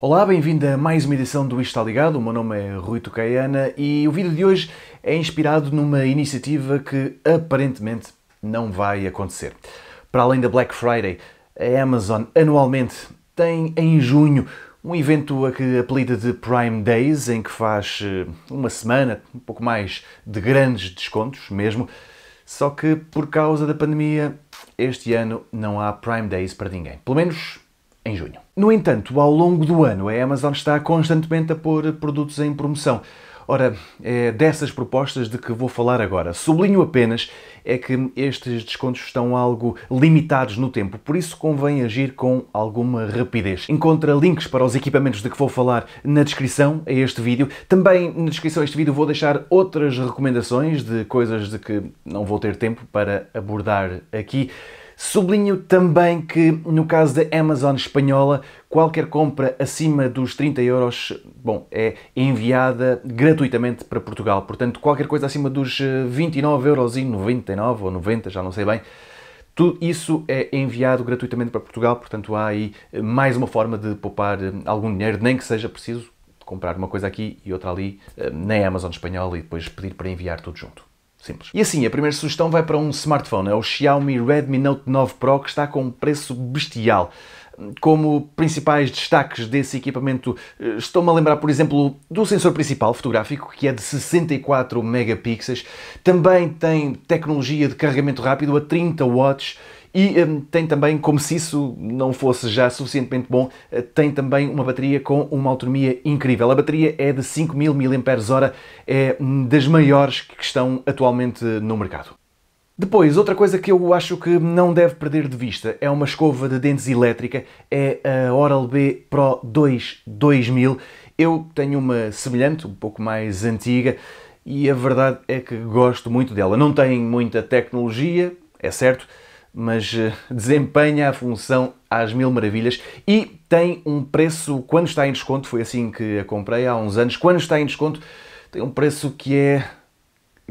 Olá, bem-vindo a mais uma edição do Isto Está Ligado. O meu nome é Rui Tocaiana e o vídeo de hoje é inspirado numa iniciativa que aparentemente não vai acontecer. Para além da Black Friday, a Amazon anualmente tem em junho um evento a que apelida de Prime Days, em que faz eh, uma semana, um pouco mais, de grandes descontos mesmo. Só que por causa da pandemia, este ano não há Prime Days para ninguém. Pelo menos em junho. No entanto, ao longo do ano, a Amazon está constantemente a pôr produtos em promoção. Ora, é dessas propostas de que vou falar agora. Sublinho apenas é que estes descontos estão algo limitados no tempo, por isso convém agir com alguma rapidez. Encontra links para os equipamentos de que vou falar na descrição a este vídeo. Também na descrição a este vídeo vou deixar outras recomendações de coisas de que não vou ter tempo para abordar aqui. Sublinho também que, no caso da Amazon espanhola, qualquer compra acima dos 30 euros bom, é enviada gratuitamente para Portugal. Portanto, qualquer coisa acima dos 29,99€ eh, ou 90, já não sei bem, tudo isso é enviado gratuitamente para Portugal, portanto há aí eh, mais uma forma de poupar eh, algum dinheiro, nem que seja preciso comprar uma coisa aqui e outra ali na Amazon espanhola e depois pedir para enviar tudo junto. Simples. E assim, a primeira sugestão vai para um smartphone, é o Xiaomi Redmi Note 9 Pro, que está com um preço bestial. Como principais destaques desse equipamento, eh, estou-me a lembrar, por exemplo, do sensor principal fotográfico, que é de 64 megapixels. Também tem tecnologia de carregamento rápido a 30 watts e um, tem também, como se isso não fosse já suficientemente bom, eh, tem também uma bateria com uma autonomia incrível. A bateria é de 5000 mAh, é das maiores que estão atualmente no mercado. Depois, outra coisa que eu acho que não deve perder de vista é uma escova de dentes elétrica, é a Oral-B Pro 2 2000. Eu tenho uma semelhante, um pouco mais antiga, e a verdade é que gosto muito dela. Não tem muita tecnologia, é certo, mas eh, desempenha a função às mil maravilhas e tem um preço, quando está em desconto, foi assim que a comprei há uns anos, quando está em desconto, tem um preço que é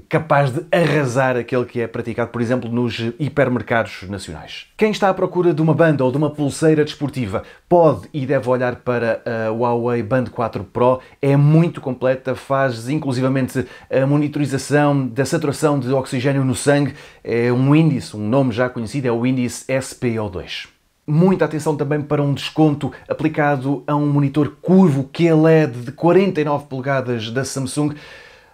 capaz de arrasar aquele que é praticado, por exemplo, nos hipermercados nacionais. Quem está à procura de uma banda ou de uma pulseira desportiva pode e deve olhar para a Huawei Band 4 Pro. É muito completa, faz inclusivamente a monitorização da saturação de oxigênio no sangue. É um índice, um nome já conhecido, é o índice SPO2 muita atenção também para um desconto aplicado a um monitor curvo QLED é de 49 polegadas da Samsung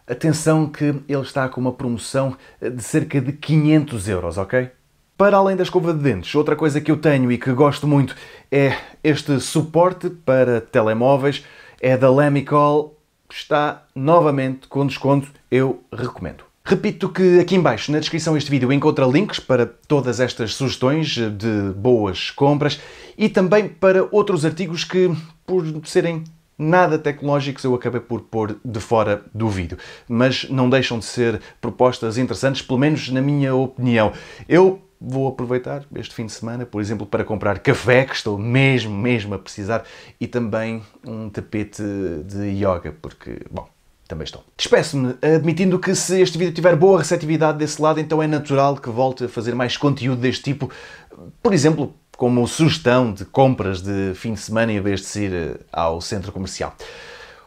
Atenção que ele está com uma promoção eh, de cerca de 500 euros, ok? Para além da escova de dentes, outra coisa que eu tenho e que gosto muito é este suporte para telemóveis. É da Lemicol, está novamente com desconto, eu recomendo. Repito que aqui embaixo na descrição deste vídeo encontra links para todas estas sugestões eh, de boas compras e também para outros artigos que, por serem nada tecnológicos eu acabei por pôr de fora do vídeo, mas não deixam de ser propostas interessantes, pelo menos na minha opinião. Eu vou aproveitar este fim de semana, por exemplo, para comprar café, que estou mesmo, mesmo a precisar, e também um tapete de yoga, porque, bom, também estou. Despeço-me admitindo que se este vídeo tiver boa receptividade desse lado, então é natural que volte a fazer mais conteúdo deste tipo, por exemplo, como sugestão de compras de fim de semana em vez de se ir eh, ao centro comercial.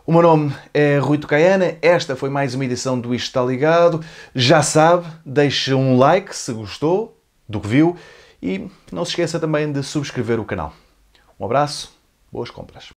O meu nome é Rui Tocaiana, esta foi mais uma edição do Isto Está Ligado. Já sabe, deixe um like se gostou do que viu e não se esqueça também de subscrever o canal. Um abraço, boas compras.